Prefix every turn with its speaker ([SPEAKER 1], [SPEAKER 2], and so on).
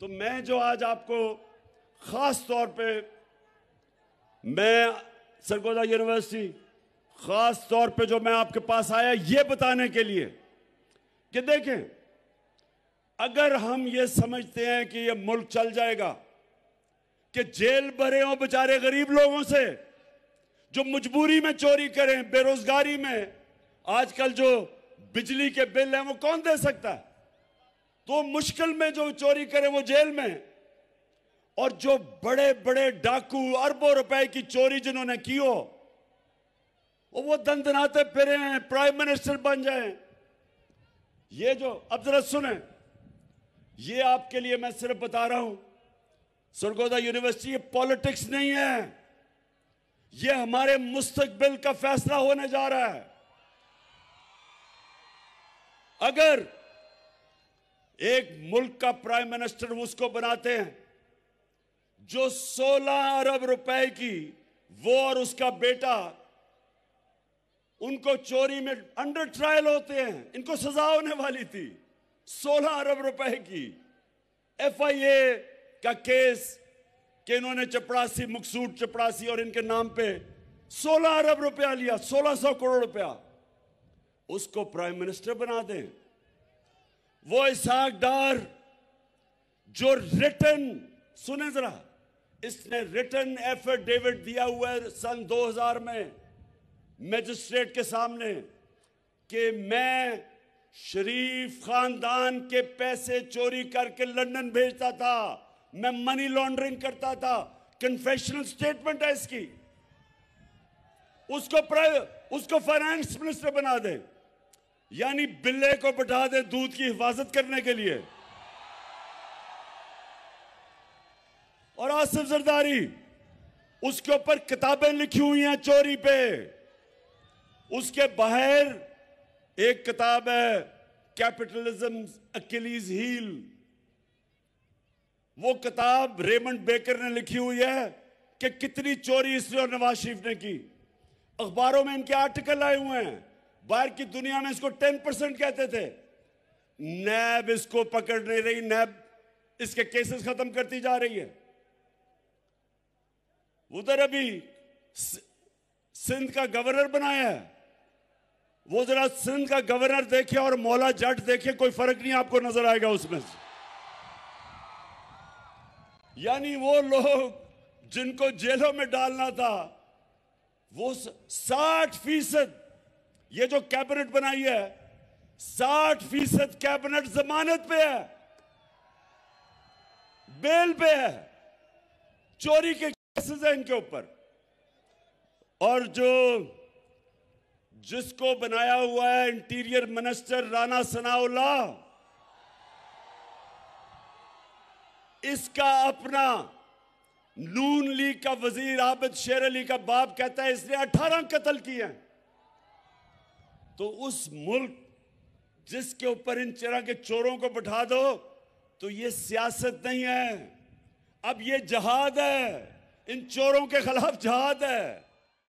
[SPEAKER 1] तो मैं जो आज आपको ख़ास तौर पे मैं सरगोदा यूनिवर्सिटी ख़ास तौर पे जो मैं आपके पास आया ये बताने के लिए कि देखें अगर हम ये समझते हैं कि ये मुल्क चल जाएगा कि जेल भरे हो बेचारे गरीब लोगों से जो मजबूरी में चोरी करें बेरोजगारी में आजकल जो बिजली के बिल हैं वो कौन दे सकता है तो मुश्किल में जो चोरी करे वो जेल में और जो बड़े बड़े डाकू अरबों रुपए की चोरी जिन्होंने की हो वो दंदनाते फिरे हैं प्राइम मिनिस्टर बन जाए ये जो अब जरा सुने ये आपके लिए मैं सिर्फ बता रहा हूं सुरगोदा यूनिवर्सिटी पॉलिटिक्स नहीं है ये हमारे मुस्तकबिल का फैसला होने जा रहा है अगर एक मुल्क का प्राइम मिनिस्टर उसको बनाते हैं जो 16 अरब रुपए की वो और उसका बेटा उनको चोरी में अंडर ट्रायल होते हैं इनको सजा होने वाली थी 16 अरब रुपए की एफआईए का केस कि इन्होंने चपड़ासी मकसूद चपड़ासी और इनके नाम पे 16 अरब रुपया लिया 1600 करोड़ रुपया उसको प्राइम मिनिस्टर बना दें वो इसहाकदार जो रिटर्न सुने जरा इसने रिटर्न एफिडेविट दिया हुआ है सन 2000 में मजिस्ट्रेट के सामने कि मैं शरीफ खानदान के पैसे चोरी करके लंदन भेजता था मैं मनी लॉन्ड्रिंग करता था कन्फेशनल स्टेटमेंट है इसकी उसको उसको फाइनेंस मिनिस्टर बना दें यानी बिल्ले को बिठा दे दूध की हिफाजत करने के लिए और आसिफ जरदारी उसके ऊपर किताबें लिखी हुई हैं चोरी पे उसके बाहर एक किताब है कैपिटलिज्म अकेलीज हील वो किताब रेमंड बेकर ने लिखी हुई है कि कितनी चोरी इसने और नवाज शरीफ ने की अखबारों में इनके आर्टिकल आए हुए हैं बाहर की दुनिया में इसको टेन परसेंट कहते थे नैब इसको पकड़ नहीं रही नैब इसके केसेस खत्म करती जा रही है उधर अभी सिंध का गवर्नर बनाया है वो जरा सिंध का गवर्नर देखे और मौला जट देखे कोई फर्क नहीं आपको नजर आएगा उसमें से यानी वो लोग जिनको जेलों में डालना था वो साठ फीसद ये जो कैबिनेट बनाई है साठ फीसद कैबिनेट जमानत पे है बेल पे है चोरी के केसेस है इनके ऊपर और जो जिसको बनाया हुआ है इंटीरियर मिनिस्टर राणा सनाउल्ला इसका अपना नून लीग का वजीर आबिद शेर अली का बाप कहता है इसने अठारह कत्ल किए हैं तो उस मुल्क जिसके ऊपर इन चरा के चोरों को बैठा दो तो ये सियासत नहीं है अब ये जहाद है इन चोरों के खिलाफ जहाद है